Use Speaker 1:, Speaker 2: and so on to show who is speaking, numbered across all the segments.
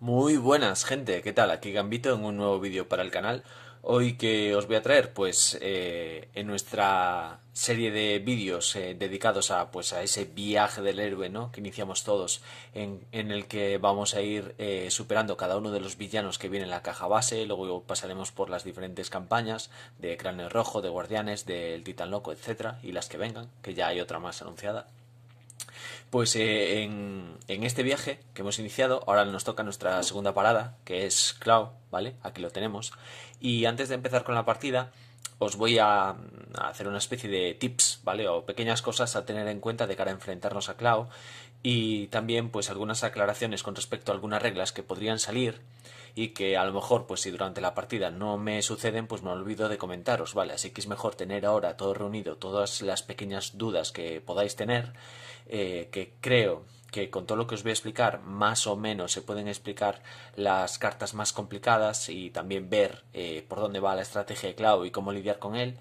Speaker 1: Muy buenas gente, ¿qué tal? Aquí Gambito en un nuevo vídeo para el canal. Hoy que os voy a traer, pues eh, en nuestra serie de vídeos eh, dedicados a, pues, a ese viaje del héroe ¿no? que iniciamos todos, en, el que vamos a ir eh, superando cada uno de los villanos que viene en la caja base, luego pasaremos por las diferentes campañas de Cráneo Rojo, de Guardianes, del Titán Loco, etc. y las que vengan, que ya hay otra más anunciada. Pues eh, en, en, este viaje que hemos iniciado, ahora nos toca nuestra segunda parada, que es Cloud, ¿vale? Aquí lo tenemos. Y antes de empezar con la partida, os voy a, hacer una especie de tips, ¿vale? O pequeñas cosas a tener en cuenta de cara a enfrentarnos a Cloud. Y también, pues, algunas aclaraciones con respecto a algunas reglas que podrían salir y que a lo mejor, pues si durante la partida no me suceden, pues me olvido de comentaros, ¿vale? Así que es mejor tener ahora todo reunido, todas las pequeñas dudas que podáis tener, eh, que creo que con todo lo que os voy a explicar, más o menos se pueden explicar las cartas más complicadas y también ver eh, por dónde va la estrategia de Clau y cómo lidiar con él.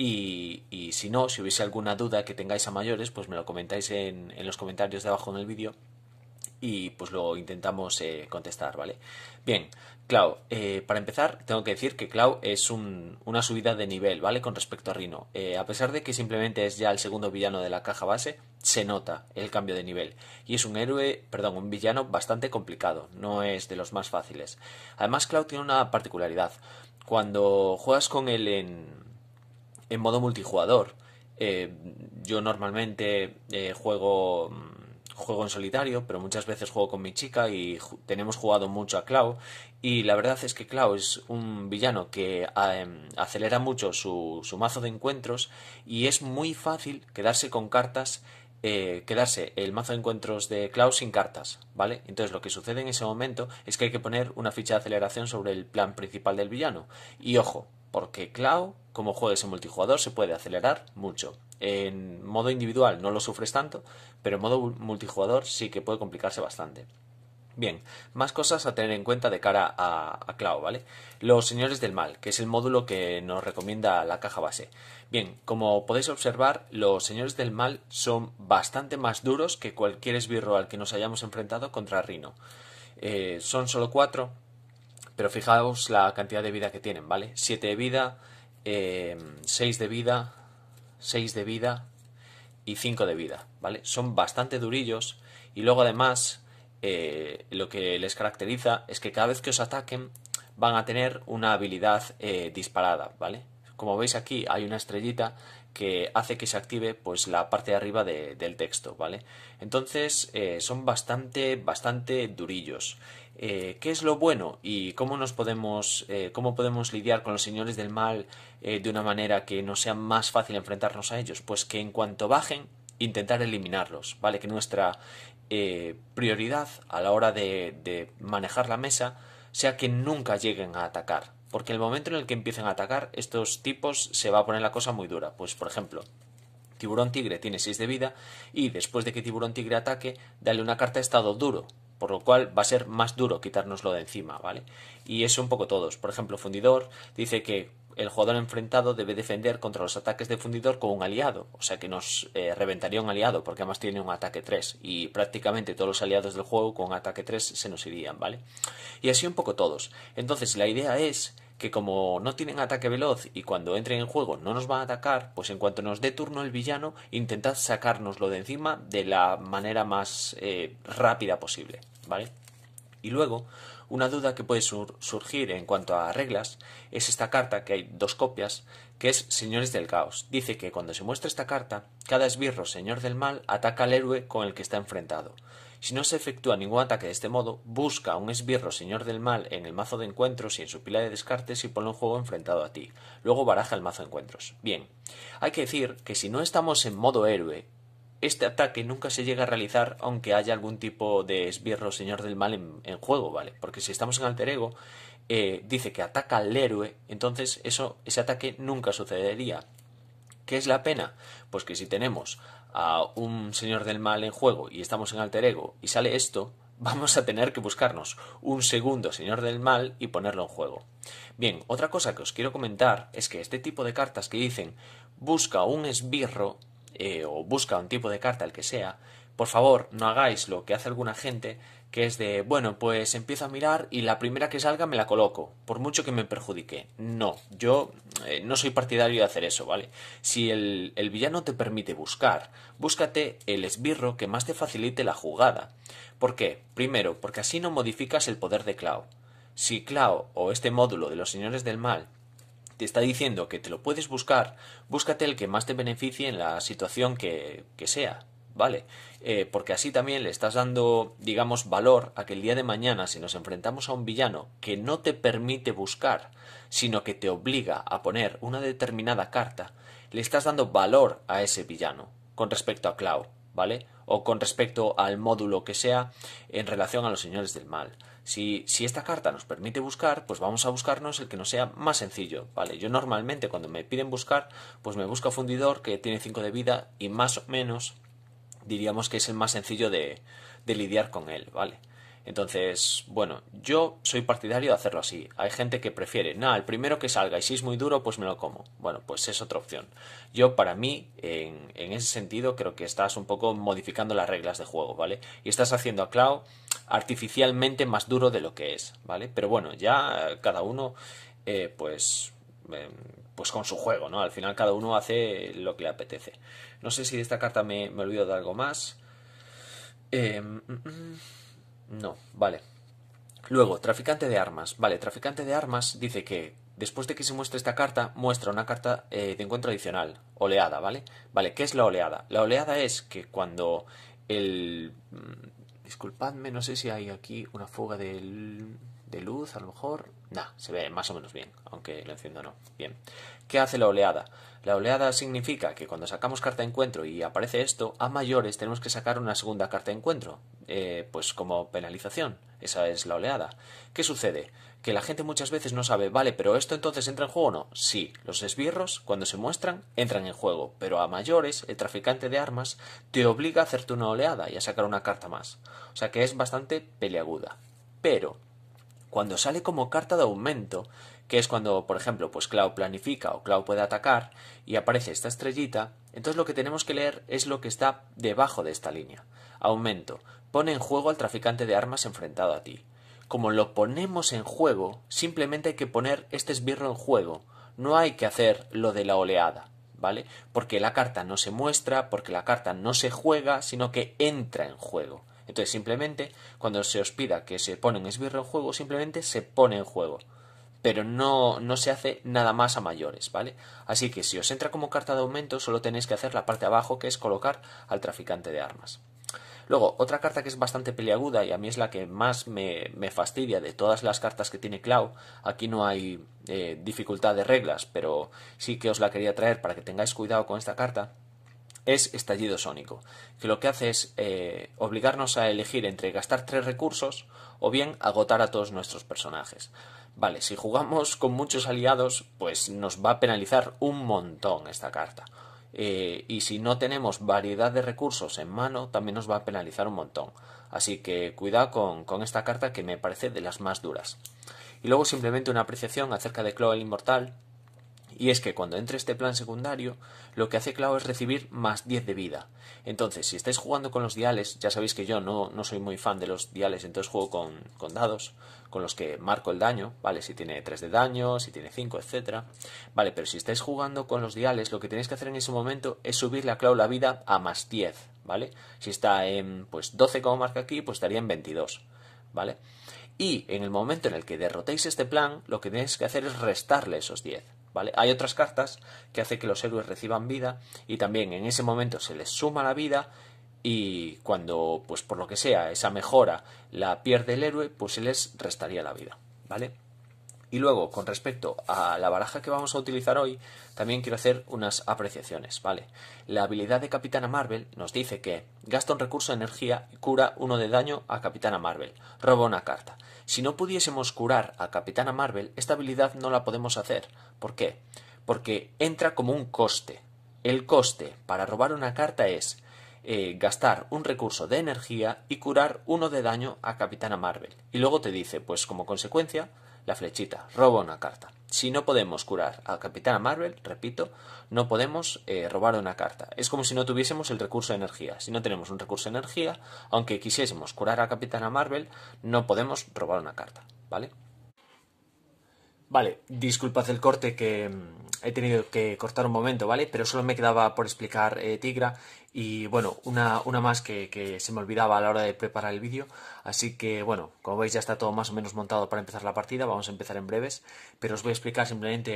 Speaker 1: Y, si no, si hubiese alguna duda que tengáis a mayores, pues me lo comentáis en, en los comentarios de abajo en el vídeo y pues lo intentamos eh, contestar, ¿vale? Bien, Clau, eh, para empezar tengo que decir que Clau es una subida de nivel, ¿vale? Con respecto a Rino. Eh, a pesar de que simplemente es ya el segundo villano de la caja base, se nota el cambio de nivel. Y es un héroe, perdón, un villano bastante complicado, no es de los más fáciles. Además, Clau tiene una particularidad. Cuando juegas con él en modo multijugador, yo normalmente juego mm, juego en solitario, pero muchas veces juego con mi chica y tenemos jugado mucho a Clau Y la verdad es que Clau es un villano que em, acelera mucho su, su, mazo de encuentros y es muy fácil quedarse con cartas. Eh, quedarse el mazo de encuentros de Clau sin cartas, ¿vale? Entonces lo que sucede en ese momento es que hay que poner una ficha de aceleración sobre el plan principal del villano. Y ojo, porque Clau como juegues en multijugador se puede acelerar mucho. En modo individual no lo sufres tanto, pero en modo multijugador sí que puede complicarse bastante. Bien, más cosas a tener en cuenta de cara a, Clau, ¿vale? Los señores del mal, que es el módulo que nos recomienda la caja base. Bien, como podéis observar, los señores del mal son bastante más duros que cualquier esbirro al que nos hayamos enfrentado contra Rino. Eh, son solo cuatro, pero fijaos la cantidad de vida que tienen, ¿vale? Siete de vida, 6 em, de vida, 6 de vida y 5 de vida, ¿vale? Son bastante durillos y luego además eh, lo que les caracteriza es que cada vez que os ataquen van a tener una habilidad eh, disparada, ¿vale? Como veis aquí hay una estrellita que hace que se active pues la parte de arriba del texto, ¿vale? Entonces eh, son bastante, bastante durillos. Eh, qué es lo bueno y cómo nos podemos, eh, cómo podemos lidiar con los señores del mal eh, de una manera que no sea más fácil enfrentarnos a ellos. Pues que en cuanto bajen, intentar eliminarlos, ¿vale? Que nuestra prioridad a la hora de, de manejar la mesa sea que nunca lleguen a atacar. Porque el momento en el que empiecen a atacar, estos tipos se va a poner la cosa muy dura. Pues, por ejemplo, Tiburón Tigre tiene 6 de vida y después de que Tiburón Tigre ataque, dale una carta de estado duro por lo cual va a ser más duro quitárnoslo de encima, ¿vale? Y eso un poco todos. Por ejemplo, Fundidor dice que el jugador enfrentado debe defender contra los ataques de Fundidor con un aliado, o sea que nos eh, reventaría un aliado, porque además tiene un ataque 3, y prácticamente todos los aliados del juego con ataque 3 se nos irían, ¿vale? Y así un poco todos. Entonces, la idea es que como no tienen ataque veloz y cuando entren en juego no nos van a atacar, pues en cuanto nos dé turno el villano, intentad sacárnoslo de encima de la manera más eh, rápida posible, ¿vale? Y luego, una duda que puede surgir en cuanto a reglas es esta carta, que hay dos copias, que es Señores del Caos. Dice que cuando se muestra esta carta, cada esbirro, señor del mal, ataca al héroe con el que está enfrentado. Si no se efectúa ningún ataque de este modo, busca un esbirro señor del mal en el mazo de encuentros y en su pila de descartes y ponlo en juego enfrentado a ti. Luego baraja el mazo de encuentros. Bien, hay que decir que si no estamos en modo héroe, este ataque nunca se llega a realizar aunque haya algún tipo de esbirro señor del mal en, juego, ¿vale? Porque si estamos en alter ego, eh, dice que ataca al héroe, entonces eso, ese ataque nunca sucedería. ¿Qué es la pena? Pues que si tenemos a un señor del mal en juego y estamos en alter ego y sale esto, vamos a tener que buscarnos un segundo señor del mal y ponerlo en juego. Bien, otra cosa que os quiero comentar es que este tipo de cartas que dicen busca un esbirro eh, o busca un tipo de carta el que sea, por favor no hagáis lo que hace alguna gente que es de, bueno, pues empiezo a mirar y la primera que salga me la coloco, por mucho que me perjudique. No, yo eh, no soy partidario de hacer eso, ¿vale? Si el, el villano te permite buscar, búscate el esbirro que más te facilite la jugada. ¿Por qué? Primero, porque así no modificas el poder de Clau Si Clau o este módulo de los señores del mal te está diciendo que te lo puedes buscar, búscate el que más te beneficie en la situación que, que sea, ¿vale? Eh, porque así también le estás dando, digamos, valor a que el día de mañana, si nos enfrentamos a un villano que no te permite buscar, sino que te obliga a poner una determinada carta, le estás dando valor a ese villano con respecto a Cloud, ¿vale? O con respecto al módulo que sea en relación a los señores del mal. Si, si, esta carta nos permite buscar, pues vamos a buscarnos el que nos sea más sencillo, ¿vale? Yo normalmente cuando me piden buscar, pues me busco fundidor que tiene 5 de vida y más o menos diríamos que es el más sencillo de, lidiar con él, ¿vale? Entonces, bueno, yo soy partidario de hacerlo así. Hay gente que prefiere, nada, el primero que salga y si es muy duro, pues me lo como. Bueno, pues es otra opción. Yo, para mí, en, ese sentido, creo que estás un poco modificando las reglas de juego, ¿vale? Y estás haciendo a Clau artificialmente más duro de lo que es, ¿vale? Pero bueno, ya cada uno, eh, pues, em, pues con su juego, ¿no? Al final cada uno hace lo que le apetece. No sé si de esta carta me, me olvido de algo más. Em, mm, mm. no, vale. Luego, traficante de armas. Vale, traficante de armas dice que después de que se muestre esta carta, muestra una carta eh, de encuentro adicional, oleada, ¿vale? Vale, ¿qué es la oleada? La oleada es que cuando el... Mm, disculpadme, no sé si hay aquí una fuga de, de luz, a lo mejor. Nah, se ve más o menos bien, aunque lo enciendo no. Bien. ¿Qué hace la oleada? La oleada significa que cuando sacamos carta de encuentro y aparece esto, a mayores tenemos que sacar una segunda carta de encuentro, eh, pues como penalización. Esa es la oleada. ¿Qué sucede? Que la gente muchas veces no sabe, vale, pero esto entonces entra en juego o no. Sí, los esbirros, cuando se muestran, entran en juego, pero a mayores, el traficante de armas te obliga a hacerte una oleada y a sacar una carta más. O sea que es bastante peleaguda. Pero cuando sale como carta de aumento, que es cuando, por ejemplo, pues Clau planifica o Clau puede atacar y aparece esta estrellita, entonces lo que tenemos que leer es lo que está debajo de esta línea. Aumento. Pone en juego al traficante de armas enfrentado a ti. Como lo ponemos en juego, simplemente hay que poner este esbirro en juego. No hay que hacer lo de la oleada, ¿vale? Porque la carta no se muestra, porque la carta no se juega, sino que entra en juego. Entonces simplemente cuando se os pida que se pone un esbirro en juego, simplemente se pone en juego. Pero no, no se hace nada más a mayores, ¿vale? Así que si os entra como carta de aumento, solo tenéis que hacer la parte de abajo, que es colocar al traficante de armas. Luego, otra carta que es bastante peliaguda y a mí es la que más me, me fastidia de todas las cartas que tiene Clau. Aquí no hay eh, dificultad de reglas, pero sí que os la quería traer para que tengáis cuidado con esta carta es estallido sónico, que lo que hace es eh, obligarnos a elegir entre gastar tres recursos o bien agotar a todos nuestros personajes. Vale, si jugamos con muchos aliados, pues nos va a penalizar un montón esta carta. Eh, y si no tenemos variedad de recursos en mano, también nos va a penalizar un montón. Así que cuidado con, esta carta que me parece de las más duras. Y luego simplemente una apreciación acerca de clo el Inmortal, y es que cuando entre este plan secundario, lo que hace Clau es recibir más 10 de vida. Entonces, si estáis jugando con los diales, ya sabéis que yo no, no soy muy fan de los diales, entonces juego con, con, dados, con los que marco el daño, ¿vale? Si tiene 3 de daño, si tiene 5, etc. Vale, pero si estáis jugando con los diales, lo que tenéis que hacer en ese momento es subirle a Clau la vida a más 10, ¿vale? Si está en pues 12 como marca aquí, pues estaría en 22, ¿vale? Y en el momento en el que derrotéis este plan, lo que tenéis que hacer es restarle esos 10. Hay otras cartas que hacen que los héroes reciban vida y también en ese momento se les suma la vida y cuando, pues por lo que sea, esa mejora la pierde el héroe, pues se les restaría la vida, ¿vale? Y luego, con respecto a la baraja que vamos a utilizar hoy, también quiero hacer unas apreciaciones, ¿vale? La habilidad de Capitana Marvel nos dice que gasta un recurso de energía y cura uno de daño a Capitana Marvel, roba una carta. Si no pudiésemos curar a Capitana Marvel, esta habilidad no la podemos hacer. ¿Por qué? Porque entra como un coste. El coste para robar una carta es eh, gastar un recurso de energía y curar uno de daño a Capitana Marvel. Y luego te dice, pues como consecuencia, la flechita, roba una carta. Si no podemos curar a Capitana Marvel, repito, no podemos eh, robar una carta. Es como si no tuviésemos el recurso de energía. Si no tenemos un recurso de energía, aunque quisiésemos curar a Capitana Marvel, no podemos robar una carta, ¿vale? Vale, disculpad el corte que mm, he tenido que cortar un momento, ¿vale? Pero solo me quedaba por explicar eh, Tigra y bueno, una, una más que, se me olvidaba a la hora de preparar el vídeo. Así que bueno, como veis ya está todo más o menos montado para empezar la partida, vamos a empezar en breves, pero os voy a explicar simplemente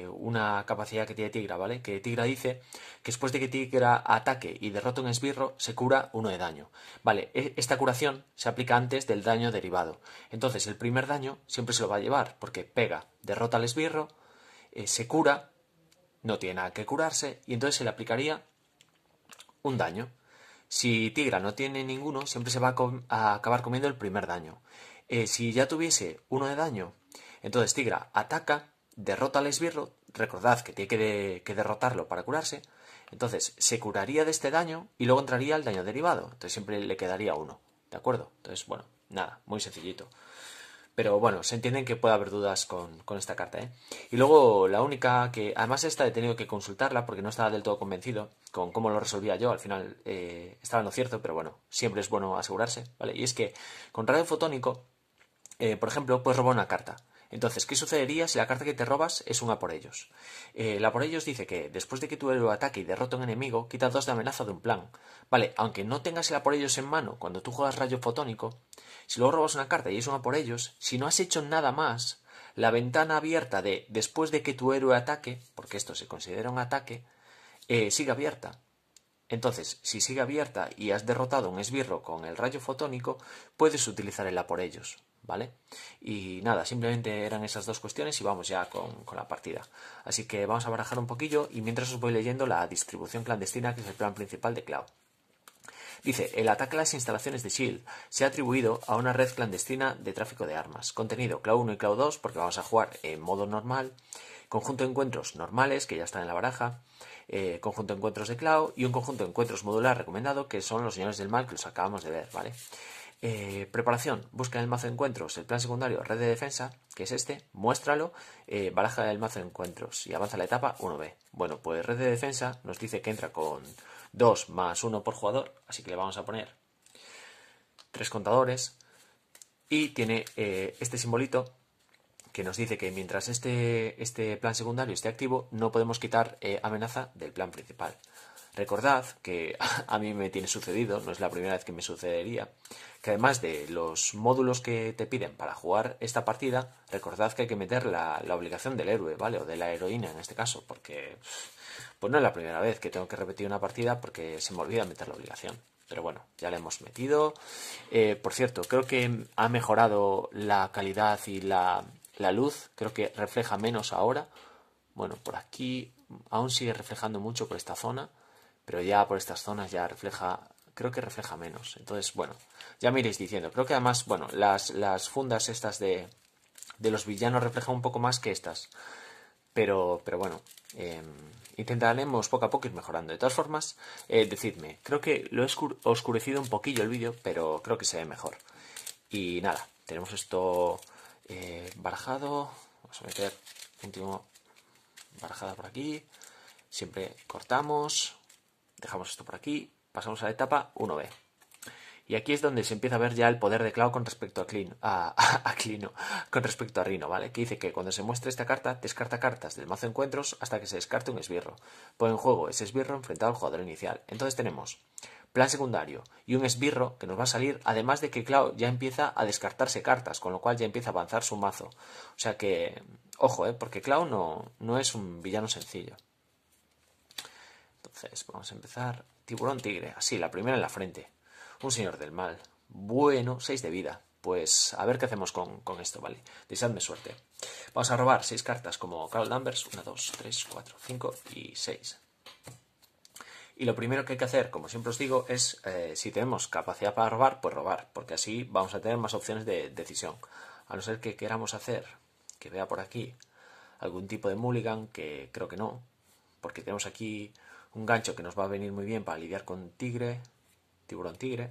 Speaker 1: eh, una capacidad que tiene Tigra, ¿vale? Que Tigra dice que después de que Tigra ataque y derrote un esbirro, se cura uno de daño. Vale, e, esta curación se aplica antes del daño derivado. Entonces el primer daño siempre se lo va a llevar, porque pega, derrota al esbirro, eh, se cura, no tiene nada que curarse, y entonces se le aplicaría un daño. Si Tigra no tiene ninguno, siempre se va a, acabar comiendo el primer daño. Eh, si ya tuviese uno de daño, entonces Tigra ataca, derrota al esbirro, recordad que tiene que, que derrotarlo para curarse, entonces se curaría de este daño y luego entraría el daño derivado, entonces siempre le quedaría uno, ¿de acuerdo? Entonces, bueno, nada, muy sencillito. Pero bueno, se entienden que puede haber dudas con, esta carta. ¿eh? Y luego la única que, además esta he tenido que consultarla porque no estaba del todo convencido con cómo lo resolvía yo. Al final eh, estaba lo cierto, pero bueno, siempre es bueno asegurarse. ¿vale? Y es que con radio fotónico, eh, por ejemplo, puedes robar una carta. Entonces, ¿qué sucedería si la carta que te robas es una por ellos? Eh, la por ellos dice que después de que tu héroe ataque y derrota a un enemigo, quita dos de amenaza de un plan. Vale, aunque no tengas la por ellos en mano cuando tú juegas rayo fotónico, si luego robas una carta y es una por ellos, si no has hecho nada más, la ventana abierta de después de que tu héroe ataque, porque esto se considera un ataque, eh, sigue abierta. Entonces, si sigue abierta y has derrotado un esbirro con el rayo fotónico, puedes utilizar el a por ellos. ¿vale? Y nada, simplemente eran esas dos cuestiones y vamos ya con, la partida. Así que vamos a barajar un poquillo y mientras os voy leyendo la distribución clandestina, que es el plan principal de Cloud. Dice, el ataque a las instalaciones de Shield se ha atribuido a una red clandestina de tráfico de armas. Contenido Cloud 1 y Cloud 2, porque vamos a jugar en modo normal. Conjunto de encuentros normales, que ya están en la baraja. Eh, conjunto de encuentros de Cloud y un conjunto de encuentros modular recomendado, que son los señores del mal que los acabamos de ver, ¿vale? vale eh, preparación, busca en el mazo de encuentros el plan secundario red de defensa, que es este, muéstralo, eh, baraja el mazo de encuentros y avanza la etapa 1B. Bueno, pues red de defensa nos dice que entra con 2 más 1 por jugador, así que le vamos a poner 3 contadores y tiene eh, este simbolito que nos dice que mientras este, este plan secundario esté activo no podemos quitar amenaza del plan principal. Recordad que a mí me tiene sucedido, no es la primera vez que me sucedería, que además de los módulos que te piden para jugar esta partida, recordad que hay que meter la, obligación del héroe, ¿vale? O de la heroína en este caso, porque pues no es la primera vez que tengo que repetir una partida porque se me olvida meter la obligación. Pero bueno, ya la hemos metido. Eh, por cierto, creo que ha mejorado la calidad y la, la luz, creo que refleja menos ahora. Bueno, por aquí aún sigue reflejando mucho por esta zona pero ya por estas zonas ya refleja, creo que refleja menos. Entonces, bueno, ya me iréis diciendo. Creo que además, bueno, las, las fundas estas de, de los villanos reflejan un poco más que estas. Pero, pero bueno, em, intentaremos poco a poco ir mejorando. De todas formas, eh, decidme, creo que lo he oscurecido un poquillo el vídeo, pero creo que se ve mejor. Y nada, tenemos esto eh, barajado. Vamos a meter último barajada por aquí. Siempre cortamos. Dejamos esto por aquí, pasamos a la etapa 1B. Y aquí es donde se empieza a ver ya el poder de Clau con respecto a Clean, a, con respecto a Rino, ¿vale? Que dice que cuando se muestre esta carta, descarta cartas del mazo de encuentros hasta que se descarte un esbirro. Pone en juego ese esbirro enfrentado al jugador inicial. Entonces tenemos plan secundario y un esbirro que nos va a salir, además de que Clau ya empieza a descartarse cartas, con lo cual ya empieza a avanzar su mazo. O sea que, ojo, ¿eh? porque Clau no, no es un villano sencillo. Entonces, vamos a empezar. Tiburón tigre, así, la primera en la frente. Un señor del mal. Bueno, seis de vida. Pues a ver qué hacemos con, esto, ¿vale? Deseadme suerte. Vamos a robar seis cartas como Carl Danvers. 1, 2, 3, 4, 5 y 6. Y lo primero que hay que hacer, como siempre os digo, es eh, si tenemos capacidad para robar, pues robar, porque así vamos a tener más opciones de decisión. A no ser que queramos hacer, que vea por aquí, algún tipo de mulligan, que creo que no, porque tenemos aquí un gancho que nos va a venir muy bien para lidiar con tigre, tiburón tigre.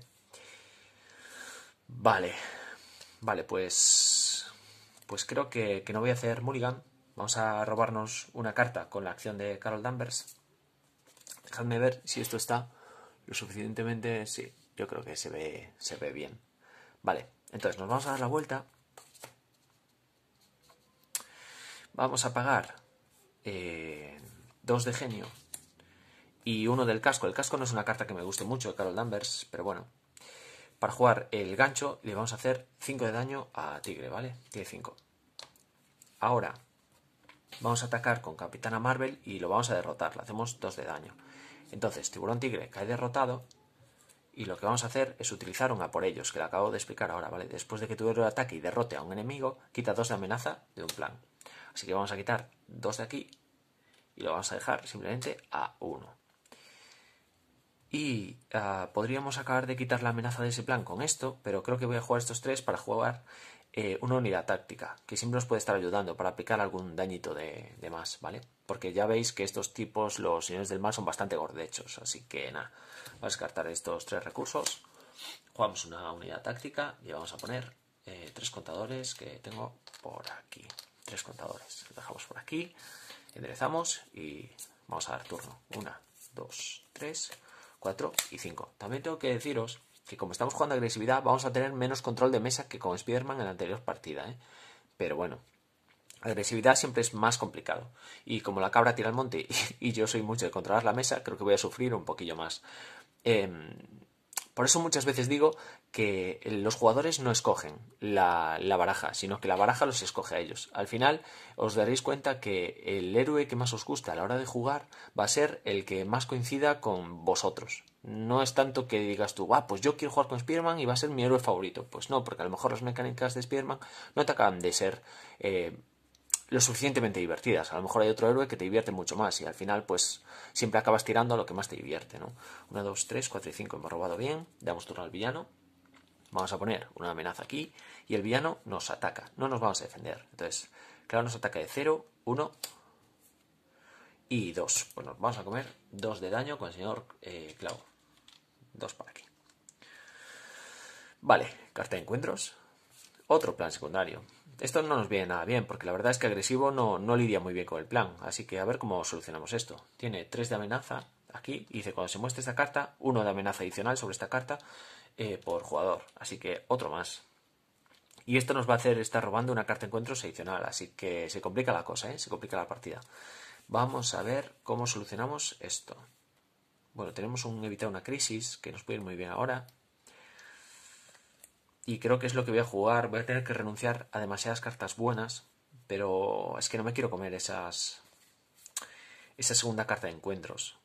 Speaker 1: Vale, vale, pues, pues creo que, no voy a hacer mulligan. Vamos a robarnos una carta con la acción de Carol Danvers. Dejadme ver si esto está lo suficientemente... Sí, yo creo que se ve, se ve bien. Vale, entonces nos vamos a dar la vuelta. Vamos a pagar eh, dos de genio y uno del casco. El casco no es una carta que me guste mucho Carol Danvers, pero bueno. Para jugar el gancho le vamos a hacer 5 de daño a Tigre, ¿vale? Tiene 5. Ahora vamos a atacar con Capitana Marvel y lo vamos a derrotar. Le hacemos 2 de daño. Entonces, Tiburón Tigre cae derrotado y lo que vamos a hacer es utilizar un a por ellos, que le acabo de explicar ahora, ¿vale? Después de que tu héroe ataque y derrote a un enemigo, quita 2 de amenaza de un plan. Así que vamos a quitar 2 de aquí y lo vamos a dejar simplemente a 1. Y ah, podríamos acabar de quitar la amenaza de ese plan con esto, pero creo que voy a jugar estos tres para jugar eh, una unidad táctica, que siempre nos puede estar ayudando para aplicar algún dañito de, más, ¿vale? Porque ya veis que estos tipos, los señores del mar, son bastante gordechos, así que nada, vamos a descartar estos tres recursos. Jugamos una unidad táctica y vamos a poner eh, tres contadores que tengo por aquí. Tres contadores, los dejamos por aquí, enderezamos y vamos a dar turno. Una, dos, tres. 4 y 5. También tengo que deciros que como estamos jugando agresividad, vamos a tener menos control de mesa que con Spiderman en la anterior partida. ¿eh? Pero bueno, agresividad siempre es más complicado. Y como la cabra tira al monte y yo soy mucho de controlar la mesa, creo que voy a sufrir un poquillo más. Eh, por eso muchas veces digo que los jugadores no escogen la, baraja, sino que la baraja los escoge a ellos. Al final os daréis cuenta que el héroe que más os gusta a la hora de jugar va a ser el que más coincida con vosotros. No es tanto que digas tú, ah, pues yo quiero jugar con Spearman y va a ser mi héroe favorito. Pues no, porque a lo mejor las mecánicas de Spearman no te acaban de ser eh, lo suficientemente divertidas. A lo mejor hay otro héroe que te divierte mucho más y al final pues siempre acabas tirando a lo que más te divierte, ¿no? 1, 2, 3, 4 y 5 hemos robado bien, damos turno al villano, vamos a poner una amenaza aquí y el villano nos ataca, no nos vamos a defender. Entonces, claro, nos ataca de 0, 1 y 2. Bueno, vamos a comer 2 de daño con el señor eh, Clau. 2 para aquí. Vale, carta de encuentros. Otro plan secundario. Esto no nos viene nada bien, porque la verdad es que agresivo no, no lidia muy bien con el plan, así que a ver cómo solucionamos esto. Tiene 3 de amenaza aquí, y dice cuando se muestre esta carta, uno de amenaza adicional sobre esta carta eh, por jugador, así que otro más. Y esto nos va a hacer estar robando una carta de encuentros adicional, así que se complica la cosa, ¿eh? se complica la partida. Vamos a ver cómo solucionamos esto. Bueno, tenemos un evitar una crisis, que nos puede ir muy bien ahora y creo que es lo que voy a jugar. Voy a tener que renunciar a demasiadas cartas buenas, pero es que no me quiero comer esas esa segunda carta de encuentros.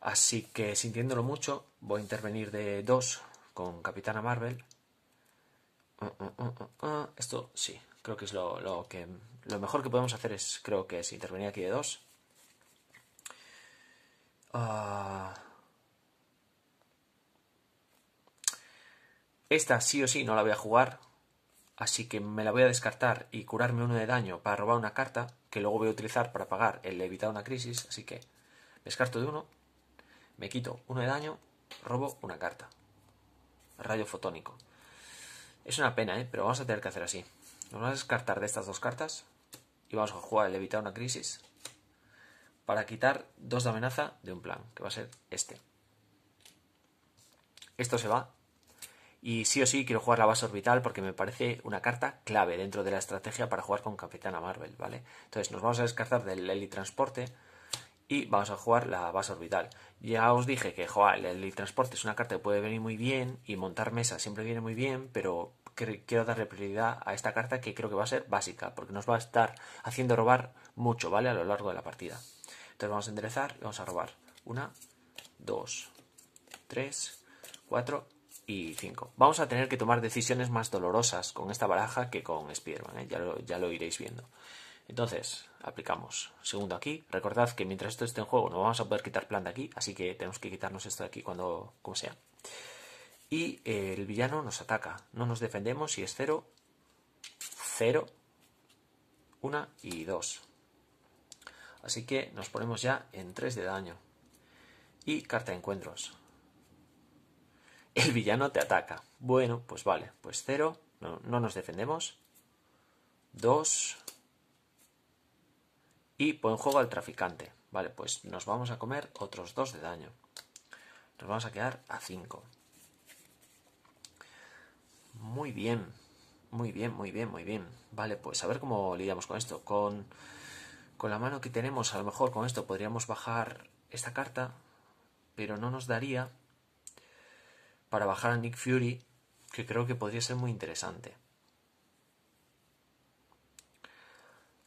Speaker 1: Así que sintiéndolo mucho, voy a intervenir de dos con Capitana Marvel. Uh, uh, uh, Esto sí, creo que es lo, que lo mejor que podemos hacer es creo que es intervenir aquí de dos Ah Esta sí o sí no la voy a jugar, así que me la voy a descartar y curarme uno de daño para robar una carta que luego voy a utilizar para pagar el evitar una crisis, así que descarto de uno, me quito uno de daño, robo una carta. Rayo fotónico. Es una pena, ¿eh? pero vamos a tener que hacer así. vamos a descartar de estas dos cartas y vamos a jugar el evitar una crisis para quitar dos de amenaza de un plan, que va a ser este. Esto se va y sí o sí quiero jugar la base orbital porque me parece una carta clave dentro de la estrategia para jugar con Capitana Marvel, ¿vale? Entonces nos vamos a descartar del transporte y vamos a jugar la base orbital. Ya os dije que jo, el transporte es una carta que puede venir muy bien y montar mesa siempre viene muy bien, pero quiero darle prioridad a esta carta que creo que va a ser básica porque nos va a estar haciendo robar mucho, ¿vale? A lo largo de la partida. Entonces vamos a enderezar y vamos a robar. Una, dos, tres, cuatro y 5. Vamos a tener que tomar decisiones más dolorosas con esta baraja que con Spiderman, ¿eh? ya, lo, ya lo iréis viendo. Entonces, aplicamos. Segundo aquí. Recordad que mientras esto esté en juego no vamos a poder quitar plan de aquí, así que tenemos que quitarnos esto de aquí cuando como sea. Y eh, el villano nos ataca. No nos defendemos y es 0, 0, 1 y 2. Así que nos ponemos ya en 3 de daño. Y carta de encuentros el villano te ataca. Bueno, pues vale, pues cero. no, nos defendemos. Dos. Y pon juego al traficante. Vale, pues nos vamos a comer otros dos de daño. Nos vamos a quedar a 5. Muy bien. Muy bien, muy bien, muy bien. Vale, pues a ver cómo lidiamos con esto. Con, con la mano que tenemos, a lo mejor con esto podríamos bajar esta carta, pero no nos daría para bajar a Nick Fury, que creo que podría ser muy interesante.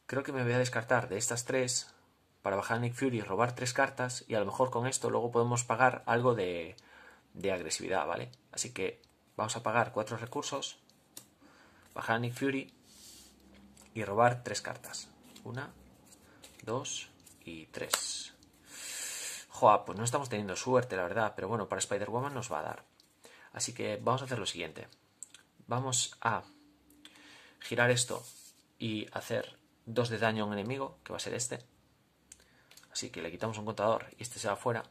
Speaker 1: Creo que me voy a descartar de estas tres para bajar a Nick Fury, y robar tres cartas y a lo mejor con esto luego podemos pagar algo de, de agresividad, ¿vale? Así que vamos a pagar cuatro recursos, bajar a Nick Fury y robar tres cartas. Una, dos y tres. Joa, pues no estamos teniendo suerte, la verdad, pero bueno, para Spider-Woman nos va a dar. Así que vamos a hacer lo siguiente. Vamos a girar esto y hacer dos de daño a un enemigo, que va a ser este. Así que le quitamos un contador y este se va afuera.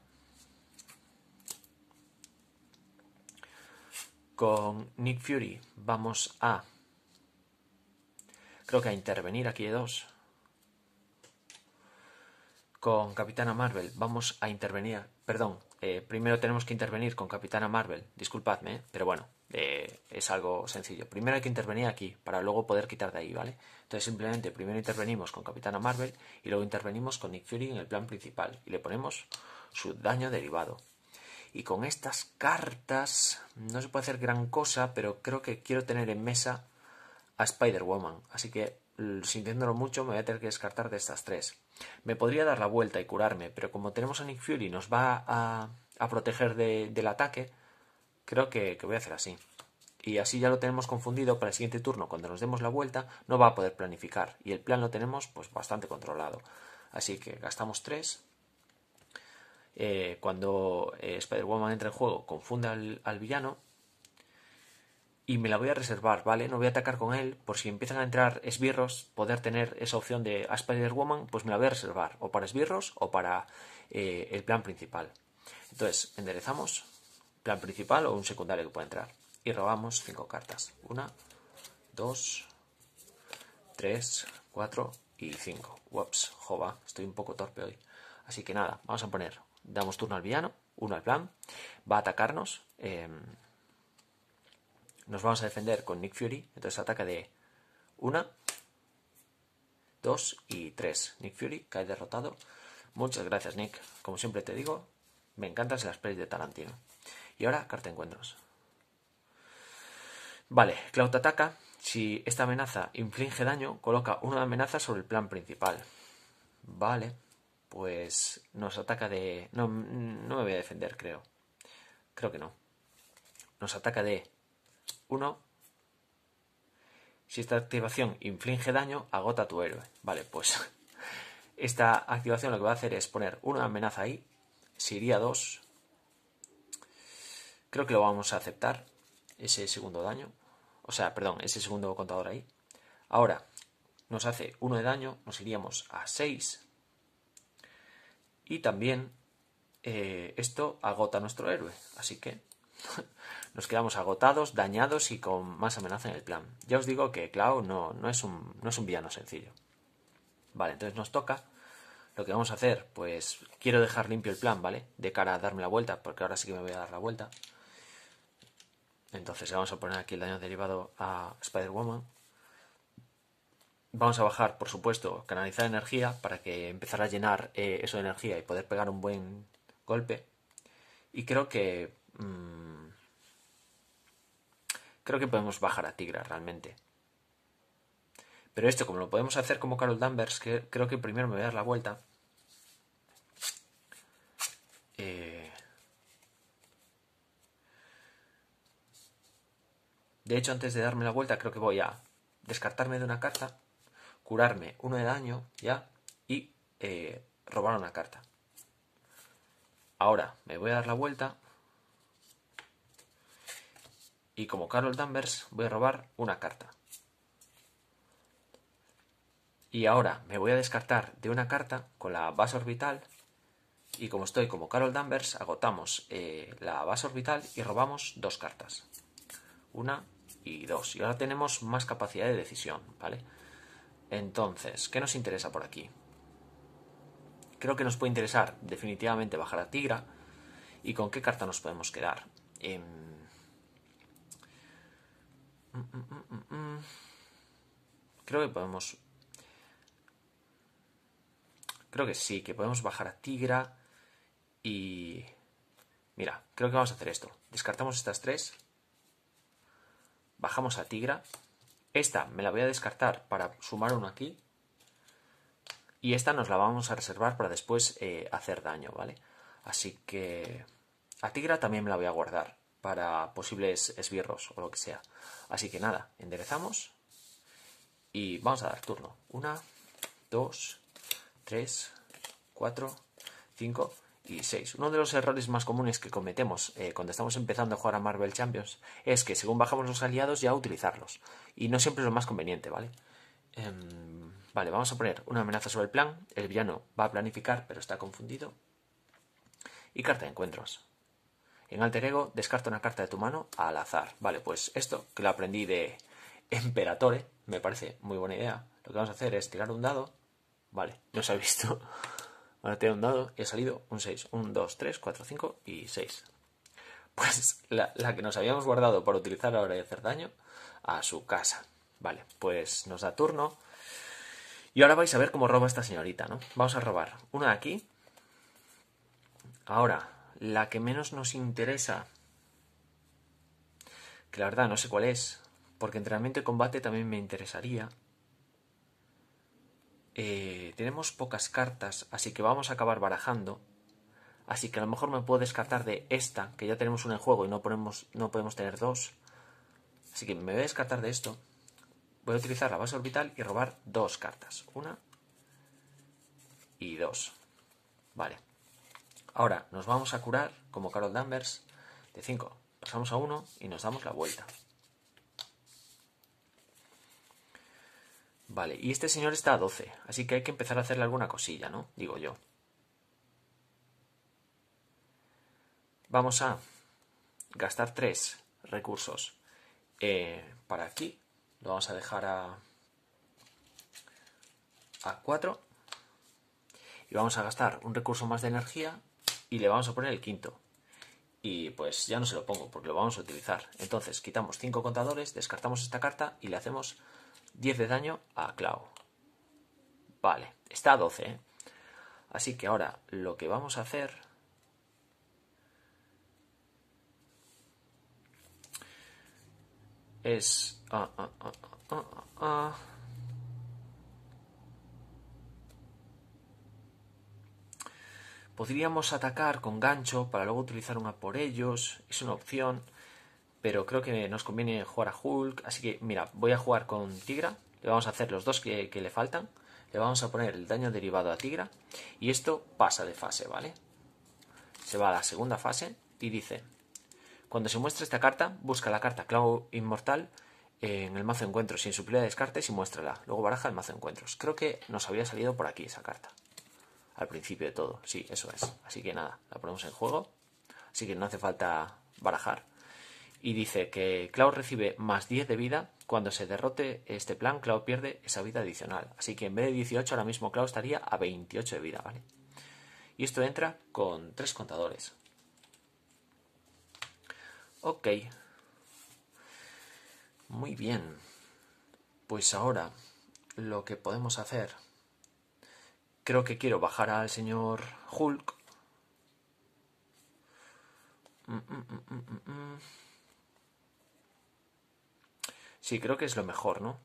Speaker 1: Con Nick Fury vamos a... Creo que a intervenir aquí de dos. Con Capitana Marvel vamos a intervenir... Perdón, eh, primero tenemos que intervenir con Capitana Marvel, disculpadme, ¿eh? pero bueno, eh, es algo sencillo. Primero hay que intervenir aquí para luego poder quitar de ahí, ¿vale? Entonces simplemente primero intervenimos con Capitana Marvel y luego intervenimos con Nick Fury en el plan principal y le ponemos su daño derivado. Y con estas cartas no se puede hacer gran cosa, pero creo que quiero tener en mesa a Spider-Woman. Así que, sintiéndolo mucho, me voy a tener que descartar de estas tres. Me podría dar la vuelta y curarme, pero como tenemos a Nick Fury nos va a, proteger del ataque, creo que, voy a hacer así. Y así ya lo tenemos confundido para el siguiente turno. Cuando nos demos la vuelta no va a poder planificar. Y el plan lo tenemos pues bastante controlado. Así que gastamos 3. Eh, cuando eh, Spider-Woman entra en juego, confunde al, villano y me la voy a reservar, ¿vale? No voy a atacar con él, por si empiezan a entrar esbirros, poder tener esa opción de Aspider woman pues me la voy a reservar, o para esbirros o para eh, el plan principal. Entonces, enderezamos, plan principal o un secundario que pueda entrar, y robamos cinco cartas. Una, dos, tres, cuatro y cinco. Ups, jova, estoy un poco torpe hoy. Así que nada, vamos a poner, damos turno al villano, uno al plan, va a atacarnos. Em, nos vamos a defender con Nick Fury. Entonces ataca de una, dos y tres. Nick Fury cae derrotado. Muchas gracias, Nick. Como siempre te digo, me encantan las plays de Tarantino. Y ahora, carta encuentros. Vale, Cloud ataca. Si esta amenaza inflige daño, coloca una amenaza sobre el plan principal. Vale, pues nos ataca de... No, no me voy a defender, creo. Creo que no. Nos ataca de 1. Si esta activación inflige daño, agota a tu héroe. Vale, pues esta activación lo que va a hacer es poner una amenaza ahí. Si iría 2. Creo que lo vamos a aceptar. Ese segundo daño. O sea, perdón, ese segundo contador ahí. Ahora, nos hace uno de daño, nos iríamos a 6. Y también eh, esto agota a nuestro héroe. Así que Nos quedamos agotados, dañados y con más amenaza en el plan. Ya os digo que Cloud no, es un, es un villano sencillo. Vale, entonces nos toca. Lo que vamos a hacer, pues quiero dejar limpio el plan, ¿vale? De cara a darme la vuelta, porque ahora sí que me voy a dar la vuelta. Entonces vamos a poner aquí el daño derivado a Spider-Woman. Vamos a bajar, por supuesto, canalizar energía para que empezara a llenar eh, eso de energía y poder pegar un buen golpe. Y creo que Mm. Creo que podemos bajar a Tigra realmente. Pero esto, como lo podemos hacer como Carol Danvers, que creo que primero me voy a dar la vuelta. Eh, de hecho, antes de darme la vuelta, creo que voy a descartarme de una carta, curarme uno de daño, ya, y eh, robar una carta. Ahora me voy a dar la vuelta y como Carol Danvers, voy a robar una carta. Y ahora me voy a descartar de una carta con la base orbital. Y como estoy como Carol Danvers, agotamos eh, la base orbital y robamos dos cartas. Una y dos. Y ahora tenemos más capacidad de decisión, ¿vale? Entonces, ¿qué nos interesa por aquí? Creo que nos puede interesar definitivamente bajar a Tigra. ¿Y con qué carta nos podemos quedar? Em, Creo que podemos... Creo que sí, que podemos bajar a Tigra y... Mira, creo que vamos a hacer esto. Descartamos estas tres. Bajamos a Tigra. Esta me la voy a descartar para sumar uno aquí. Y esta nos la vamos a reservar para después eh, hacer daño, ¿vale? Así que... A Tigra también me la voy a guardar para posibles esbirros o lo que sea. Así que nada, enderezamos y vamos a dar turno. Una, dos, tres, cuatro, cinco y seis. Uno de los errores más comunes que cometemos eh, cuando estamos empezando a jugar a Marvel Champions es que según bajamos los aliados ya utilizarlos. Y no siempre es lo más conveniente, ¿vale? Em, vale, vamos a poner una amenaza sobre el plan. El villano va a planificar, pero está confundido. Y carta de encuentros. En alter ego, descarta una carta de tu mano al azar. Vale, pues esto que lo aprendí de Emperatore, me parece muy buena idea. Lo que vamos a hacer es tirar un dado. Vale, no se ha visto. Ahora tirar un dado y ha salido un 6. 1, 2, 3, 4, 5 y 6. Pues la, la que nos habíamos guardado para utilizar ahora y hacer daño a su casa. Vale, pues nos da turno. Y ahora vais a ver cómo roba esta señorita, ¿no? Vamos a robar una de aquí. Ahora la que menos nos interesa, que la verdad no sé cuál es, porque entrenamiento y combate también me interesaría. Eh, tenemos pocas cartas, así que vamos a acabar barajando. Así que a lo mejor me puedo descartar de esta, que ya tenemos una en juego y no, no podemos tener dos. Así que me voy a descartar de esto. Voy a utilizar la base orbital y robar dos cartas. Una y dos. Vale. Ahora nos vamos a curar como Carol Danvers de 5. Pasamos a 1 y nos damos la vuelta. Vale, y este señor está a 12, así que hay que empezar a hacerle alguna cosilla, ¿no? Digo yo. Vamos a gastar 3 recursos. Eh, para aquí lo vamos a dejar a, a 4. Y vamos a gastar un recurso más de energía y le vamos a poner el quinto. Y pues ya no se lo pongo porque lo vamos a utilizar. Entonces quitamos 5 contadores, descartamos esta carta y le hacemos 10 de daño a Clau. Vale, está a 12. ¿eh? Así que ahora lo que vamos a hacer... Es... Ah, ah, ah, Podríamos atacar con gancho para luego utilizar una por ellos, es una opción, pero creo que nos conviene jugar a Hulk, así que mira, voy a jugar con Tigra, le vamos a hacer los dos que, le faltan, le vamos a poner el daño derivado a Tigra y esto pasa de fase, ¿vale? Se va a la segunda fase y dice, cuando se muestra esta carta, busca la carta Clavo Inmortal en el mazo de encuentros su pila de descartes y muéstrala. Luego baraja el mazo de encuentros. Creo que nos había salido por aquí esa carta al principio de todo. Sí, eso es. Así que nada, la ponemos en juego. Así que no hace falta barajar. Y dice que Clau recibe más 10 de vida. Cuando se derrote este plan, Clau pierde esa vida adicional. Así que en vez de 18, ahora mismo Clau estaría a 28 de vida, ¿vale? Y esto entra con tres contadores. Ok. Muy bien. Pues ahora lo que podemos hacer Creo que quiero bajar al señor Hulk. Mm, mm, mm, sí, creo que es lo mejor, ¿no?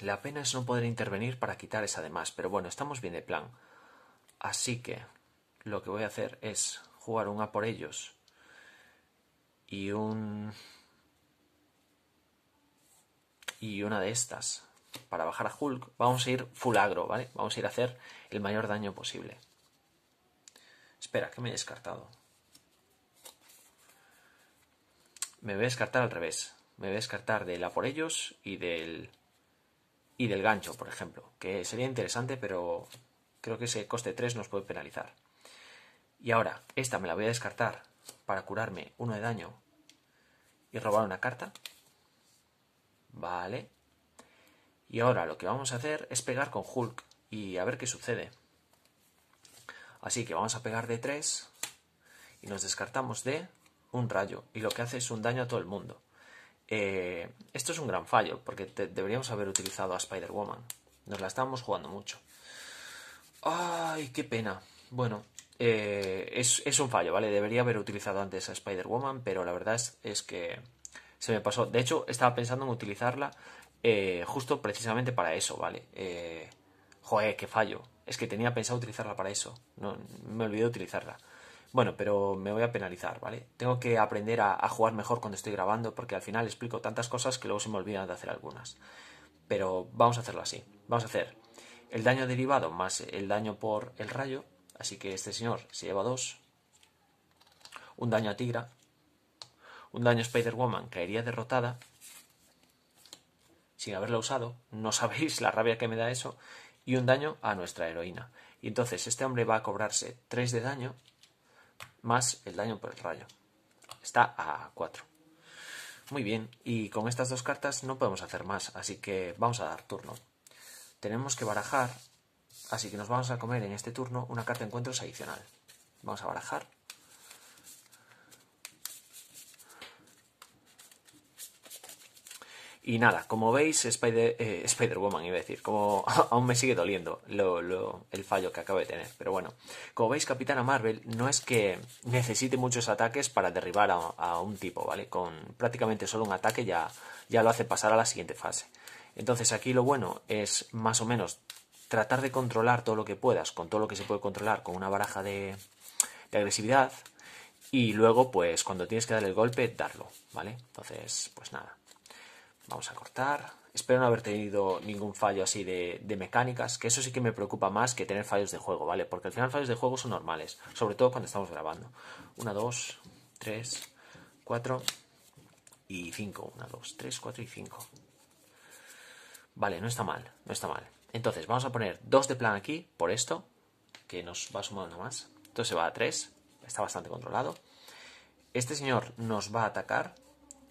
Speaker 1: La pena es no poder intervenir para quitar esa de pero bueno, estamos bien de plan. Así que lo que voy a hacer es jugar un A por ellos y un y una de estas para bajar a Hulk, vamos a ir fulagro, ¿vale? Vamos a ir a hacer el mayor daño posible. Espera, que me he descartado. Me voy a descartar al revés. Me voy a descartar de la por ellos y del. y del gancho, por ejemplo. Que sería interesante, pero creo que ese coste 3 nos puede penalizar. Y ahora, esta me la voy a descartar para curarme uno de daño y robar una carta. Vale. Y ahora lo que vamos a hacer es pegar con Hulk y a ver qué sucede. Así que vamos a pegar de 3 y nos descartamos de un rayo y lo que hace es un daño a todo el mundo. Eh, esto es un gran fallo porque deberíamos haber utilizado a Spider-Woman. Nos la estábamos jugando mucho. Ay, qué pena. Bueno, eh, es, un fallo, ¿vale? Debería haber utilizado antes a Spider-Woman, pero la verdad es que se me pasó. De hecho, estaba pensando en utilizarla eh, justo precisamente para eso, ¿vale? Eh, joder, qué fallo. Es que tenía pensado utilizarla para eso. No, me olvidé de utilizarla. Bueno, pero me voy a penalizar, ¿vale? Tengo que aprender a, jugar mejor cuando estoy grabando porque al final explico tantas cosas que luego se me olvidan de hacer algunas. Pero vamos a hacerlo así. Vamos a hacer el daño derivado más el daño por el rayo. Así que este señor se lleva dos, Un daño a tigra. Un daño Spider-Woman caería derrotada sin haberla usado. No sabéis la rabia que me da eso. Y un daño a nuestra heroína. Y entonces este hombre va a cobrarse 3 de daño más el daño por el rayo. Está a 4. Muy bien, y con estas dos cartas no podemos hacer más, así que vamos a dar turno. Tenemos que barajar, así que nos vamos a comer en este turno una carta de encuentros adicional. Vamos a barajar Y nada, como veis, Spider, eh, Spider, woman iba a decir, como aún me sigue doliendo el fallo que acabo de tener. Pero bueno, como veis, Capitana Marvel no es que necesite muchos ataques para derribar a, un tipo, ¿vale? Con prácticamente solo un ataque ya, ya lo hace pasar a la siguiente fase. Entonces aquí lo bueno es más o menos tratar de controlar todo lo que puedas, con todo lo que se puede controlar, con una baraja de, de agresividad. Y luego, pues, cuando tienes que dar el golpe, darlo, ¿vale? Entonces, pues nada. Vamos a cortar. Espero no haber tenido ningún fallo así de, mecánicas, que eso sí que me preocupa más que tener fallos de juego, ¿vale? Porque al final fallos de juego son normales, sobre todo cuando estamos grabando. Una, dos, tres, cuatro y cinco. Una, dos, tres, cuatro y cinco. Vale, no está mal, no está mal. Entonces, vamos a poner dos de plan aquí, por esto, que nos va sumando más. Entonces se va a tres. está bastante controlado. Este señor nos va a atacar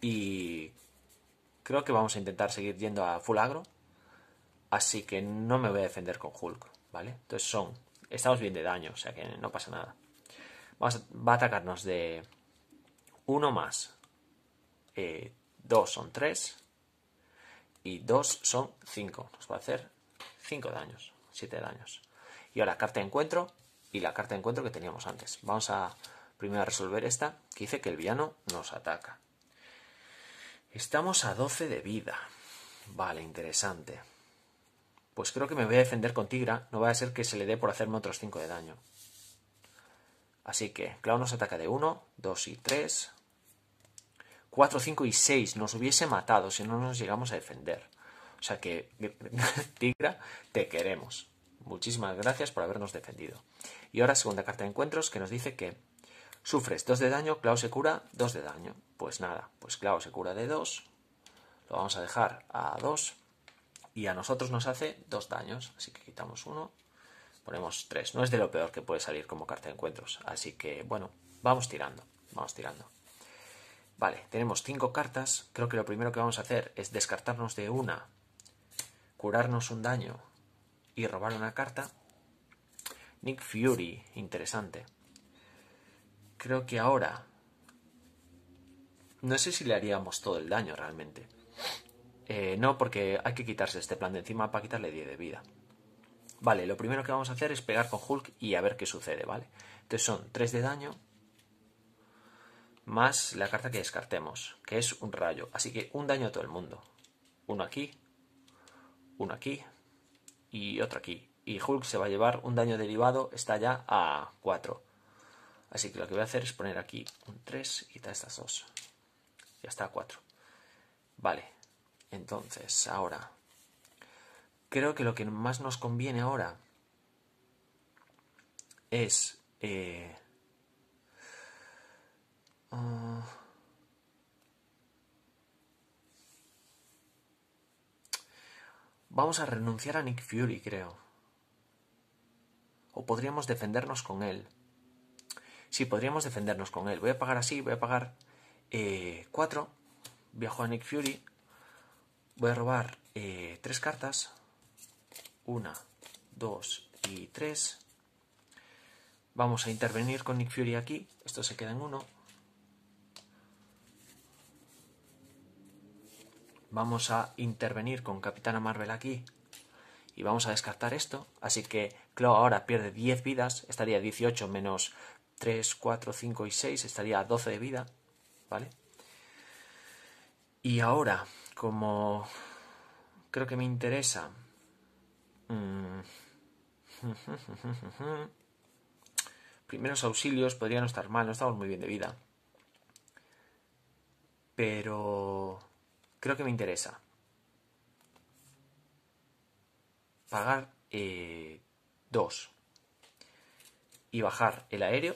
Speaker 1: y Creo que vamos a intentar seguir yendo a Fulagro, Así que no me voy a defender con Hulk, ¿vale? Entonces son... Estamos bien de daño, o sea que no pasa nada. va a atacarnos de... uno más 2 eh, son 3 y dos son 5. Nos va a hacer 5 daños, 7 daños. Y ahora carta de encuentro y la carta de encuentro que teníamos antes. Vamos a primero resolver esta que dice que el villano nos ataca. Estamos a 12 de vida. Vale, interesante. Pues creo que me voy a defender con Tigra. No va a ser que se le dé por hacerme otros 5 de daño. Así que Clau nos ataca de 1, 2 y 3. 4, 5 y 6 nos hubiese matado si no nos llegamos a defender. O sea que, Tigra, te queremos. Muchísimas gracias por habernos defendido. Y ahora segunda carta de encuentros que nos dice que sufres 2 de daño, Clau se cura 2 de daño. Pues nada, pues claro, se cura de 2, lo vamos a dejar a 2 y a nosotros nos hace dos daños, así que quitamos uno. ponemos tres. No es de lo peor que puede salir como carta de encuentros, así que bueno, vamos tirando, vamos tirando. Vale, tenemos cinco cartas, creo que lo primero que vamos a hacer es descartarnos de una, curarnos un daño y robar una carta. Nick Fury, interesante. Creo que ahora no sé si le haríamos todo el daño realmente. Eh, no, porque hay que quitarse este plan de encima para quitarle 10 de vida. Vale, lo primero que vamos a hacer es pegar con Hulk y a ver qué sucede, ¿vale? Entonces son 3 de daño más la carta que descartemos, que es un rayo. Así que un daño a todo el mundo. Uno aquí, uno aquí y otro aquí. Y Hulk se va a llevar un daño derivado, está ya a 4. Así que lo que voy a hacer es poner aquí un 3 y quitar estas dos está a 4. Vale. Entonces, ahora. Creo que lo que más nos conviene ahora es... Eh, uh, vamos a renunciar a Nick Fury, creo. O podríamos defendernos con él. Sí, podríamos defendernos con él. Voy a pagar así, voy a pagar 4. Eh, Viajo a Nick Fury. Voy a robar eh, 3 cartas. 1, 2 y 3. Vamos a intervenir con Nick Fury aquí. Esto se queda en 1. Vamos a intervenir con Capitana Marvel aquí. Y vamos a descartar esto. Así que Claw ahora pierde 10 vidas. Estaría 18 menos 3, 4, 5 y 6. Estaría 12 de vida. ¿vale? Y ahora, como creo que me interesa... Mm, primeros auxilios podría no estar mal, no estamos muy bien de vida. Pero creo que me interesa. Pagar eh, dos y bajar el aéreo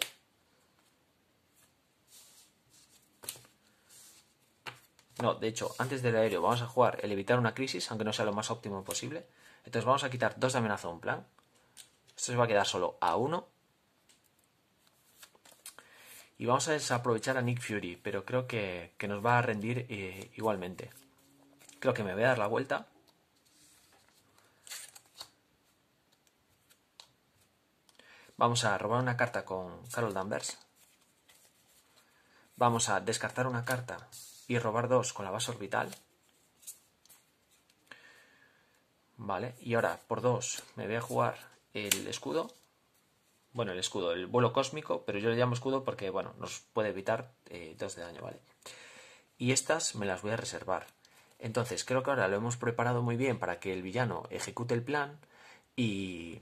Speaker 1: No, de hecho, antes del aéreo vamos a jugar el evitar una crisis, aunque no sea lo más óptimo posible. Entonces vamos a quitar dos de amenaza a un plan. Esto se va a quedar solo a uno. Y vamos a desaprovechar a Nick Fury, pero creo que, nos va a rendir eh, igualmente. Creo que me voy a dar la vuelta. Vamos a robar una carta con Carol Danvers. Vamos a descartar una carta y robar dos con la base orbital. Vale, y ahora por dos, me voy a jugar el escudo. Bueno, el escudo, el vuelo cósmico, pero yo le llamo escudo porque, bueno, nos puede evitar eh, dos de daño, ¿vale? Y estas me las voy a reservar. Entonces, creo que ahora lo hemos preparado muy bien para que el villano ejecute el plan y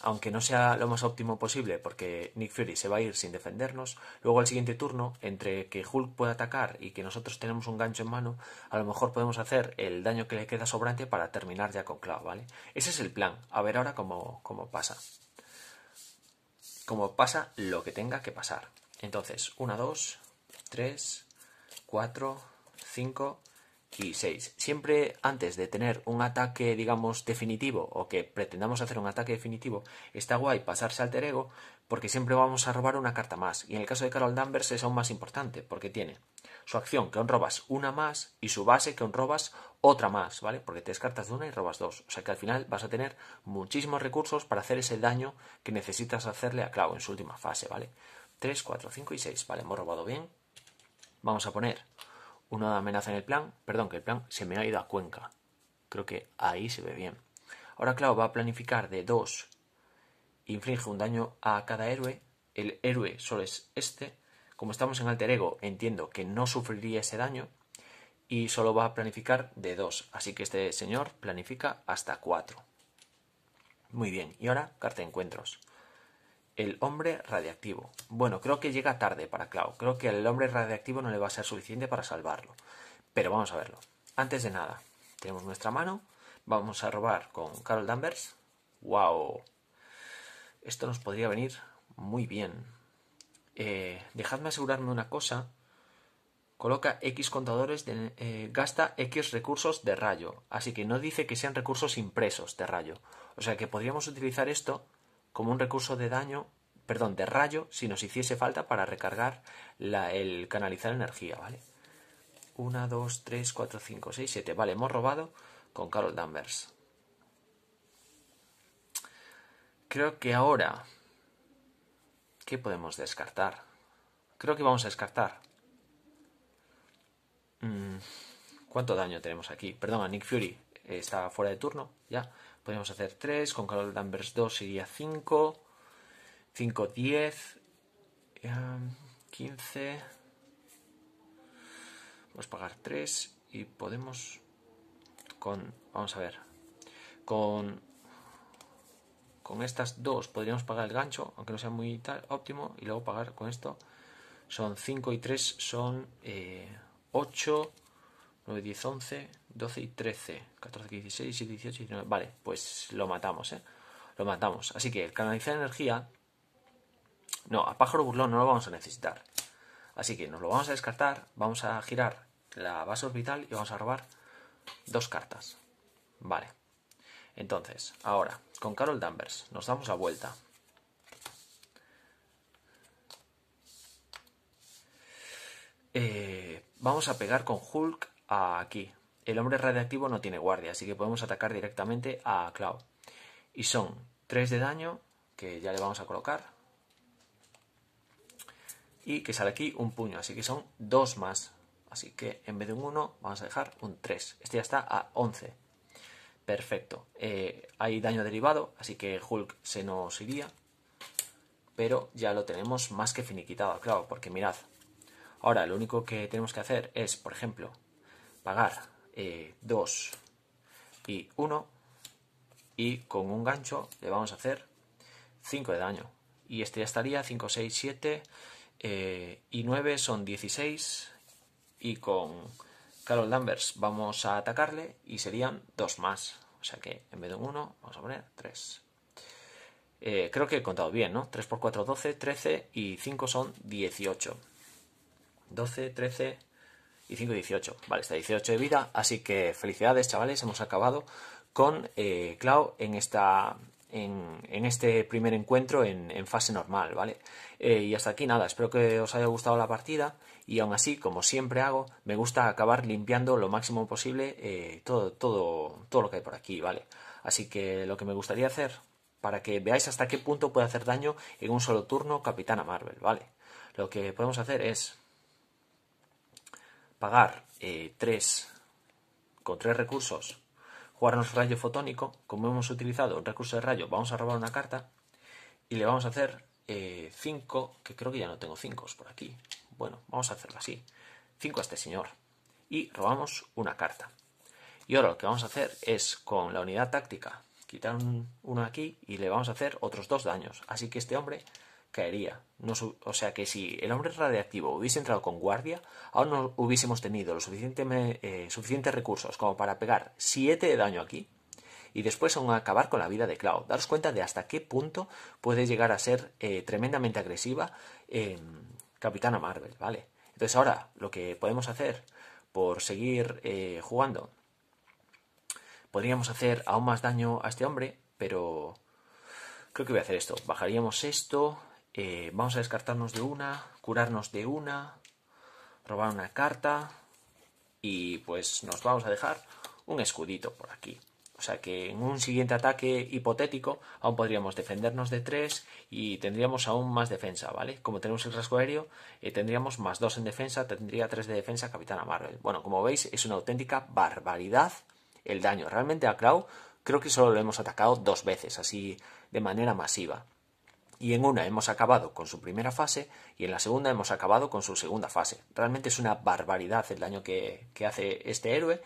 Speaker 1: aunque no sea lo más óptimo posible porque Nick Fury se va a ir sin defendernos, luego al siguiente turno, entre que Hulk pueda atacar y que nosotros tenemos un gancho en mano, a lo mejor podemos hacer el daño que le queda sobrante para terminar ya con Cloud, ¿vale? Ese es el plan, a ver ahora cómo, cómo pasa. Cómo pasa lo que tenga que pasar. Entonces, 1, 2, 3, 4, 5, y 6. Siempre antes de tener un ataque, digamos, definitivo o que pretendamos hacer un ataque definitivo, está guay pasarse alter ego porque siempre vamos a robar una carta más. Y en el caso de Carol Danvers es aún más importante porque tiene su acción que aún robas una más y su base que aún robas otra más, ¿vale? Porque te cartas de una y robas dos. O sea que al final vas a tener muchísimos recursos para hacer ese daño que necesitas hacerle a Clau en su última fase, ¿vale? 3, 4, 5 y 6. Vale, hemos robado bien. Vamos a poner una amenaza en el plan, perdón, que el plan se me ha ido a Cuenca. Creo que ahí se ve bien. Ahora Clau va a planificar de dos, inflige un daño a cada héroe, el héroe solo es este, como estamos en alter ego, entiendo que no sufriría ese daño, y solo va a planificar de dos. así que este señor planifica hasta cuatro. Muy bien, y ahora carta de encuentros el hombre radiactivo. Bueno, creo que llega tarde para Clau. Creo que el hombre radiactivo no le va a ser suficiente para salvarlo. Pero vamos a verlo. Antes de nada, tenemos nuestra mano. Vamos a robar con Carol Danvers. ¡Wow! Esto nos podría venir muy bien. Eh, dejadme asegurarme una cosa. Coloca X contadores, de, eh, gasta X recursos de rayo. Así que no dice que sean recursos impresos de rayo. O sea que podríamos utilizar esto como un recurso de daño, perdón, de rayo, si nos hiciese falta para recargar el canalizar energía, ¿vale? 1, 2, 3, 4, 5, 6, 7. Vale, hemos robado con Carol Danvers. Creo que ahora... ¿Qué podemos descartar? Creo que vamos a descartar. Mm, ¿Cuánto daño tenemos aquí? Perdón, a Nick Fury eh, está fuera de turno, ya. Podríamos hacer 3, con Carol Danvers 2 sería 5, 5, 10, 15. Vamos a pagar 3 y podemos con, vamos a ver, con, con estas dos podríamos pagar el gancho, aunque no sea muy tal, óptimo, y luego pagar con esto. Son 5 y 3, son 8, 9, 10, 11, 12 y 13, 14, 16, 17, 18, 19. Vale, pues lo matamos, ¿eh? Lo matamos. Así que el canalizar energía... No, a pájaro burlón no lo vamos a necesitar. Así que nos lo vamos a descartar, vamos a girar la base orbital y vamos a robar dos cartas. Vale. Entonces, ahora, con Carol Danvers, nos damos la vuelta. Eh, vamos a pegar con Hulk aquí, el hombre radiactivo no tiene guardia, así que podemos atacar directamente a Clau. Y son 3 de daño, que ya le vamos a colocar. Y que sale aquí un puño, así que son 2 más. Así que en vez de un 1 vamos a dejar un 3. Este ya está a 11. Perfecto. Eh, hay daño derivado, así que Hulk se nos iría. Pero ya lo tenemos más que finiquitado, Clau, porque mirad. Ahora lo único que tenemos que hacer es, por ejemplo, pagar 2 eh, y 1 y con un gancho le vamos a hacer 5 de daño. Y este ya estaría 5, 6, 7 y 9 son 16 y con Carol Danvers vamos a atacarle y serían 2 más. O sea que en vez de un 1 vamos a poner 3. Eh, creo que he contado bien, ¿no? 3 por 4, 12, 13 y 5 son 18. 12, 13, y 5, 18. Vale, está 18 de vida, así que felicidades, chavales, hemos acabado con eh, Clau en esta... En, este primer encuentro en, fase normal, ¿vale? Eh, y hasta aquí nada, espero que os haya gustado la partida y aún así, como siempre hago, me gusta acabar limpiando lo máximo posible eh, todo, todo, todo lo que hay por aquí, ¿vale? Así que lo que me gustaría hacer, para que veáis hasta qué punto puede hacer daño en un solo turno Capitana Marvel, ¿vale? Lo que podemos hacer es pagar 3 eh, tres, con tres recursos, jugarnos rayo fotónico, como hemos utilizado un recurso de rayo, vamos a robar una carta y le vamos a hacer 5, eh, que creo que ya no tengo 5 por aquí. Bueno, vamos a hacerlo así. 5 a este señor. Y robamos una carta. Y ahora lo que vamos a hacer es con la unidad táctica quitar un, uno aquí y le vamos a hacer otros dos daños. Así que este hombre caería. o sea que si el hombre radiactivo hubiese entrado con guardia, aún no hubiésemos tenido los eh, suficientes, recursos como para pegar 7 de daño aquí y después aún acabar con la vida de Cloud. Daros cuenta de hasta qué punto puede llegar a ser eh, tremendamente agresiva Capitana Marvel, ¿vale? Entonces ahora lo que podemos hacer por seguir eh, jugando, podríamos hacer aún más daño a este hombre, pero creo que voy a hacer esto. Bajaríamos esto, eh, vamos a descartarnos de una, curarnos de una, robar una carta y pues nos vamos a dejar un escudito por aquí. O sea que en un siguiente ataque hipotético aún podríamos defendernos de tres y tendríamos aún más defensa, ¿vale? Como tenemos el rasgo aéreo, eh, tendríamos más dos en defensa, tendría tres de defensa Capitana Marvel. Bueno, como veis, es una auténtica barbaridad el daño. Realmente a Crow creo que solo lo hemos atacado dos veces, así de manera masiva y en una hemos acabado con su primera fase y en la segunda hemos acabado con su segunda fase. Realmente es una barbaridad el daño que, hace este héroe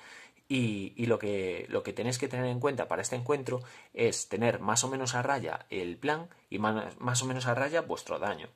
Speaker 1: y, lo, que, tenéis que tener en cuenta para este encuentro es tener más o menos a raya el plan y más, o menos a raya vuestro daño.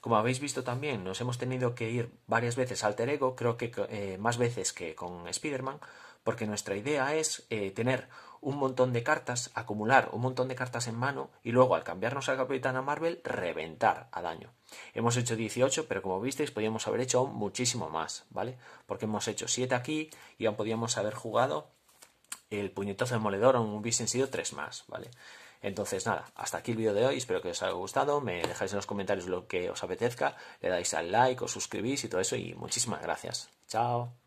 Speaker 1: Como habéis visto también, nos hemos tenido que ir varias veces al ego, creo que eh, más veces que con Spider-Man, porque nuestra idea es eh, tener un montón de cartas, acumular un montón de cartas en mano y luego al cambiarnos al a Marvel reventar a daño. Hemos hecho 18, pero como visteis podíamos haber hecho muchísimo más, ¿vale? Porque hemos hecho 7 aquí y aún podíamos haber jugado el puñetazo demoledor aún hubiesen sido 3 más, ¿vale? Entonces nada, hasta aquí el vídeo de hoy, espero que os haya gustado, me dejáis en los comentarios lo que os apetezca, le dais al like, os suscribís y todo eso y muchísimas gracias. Chao.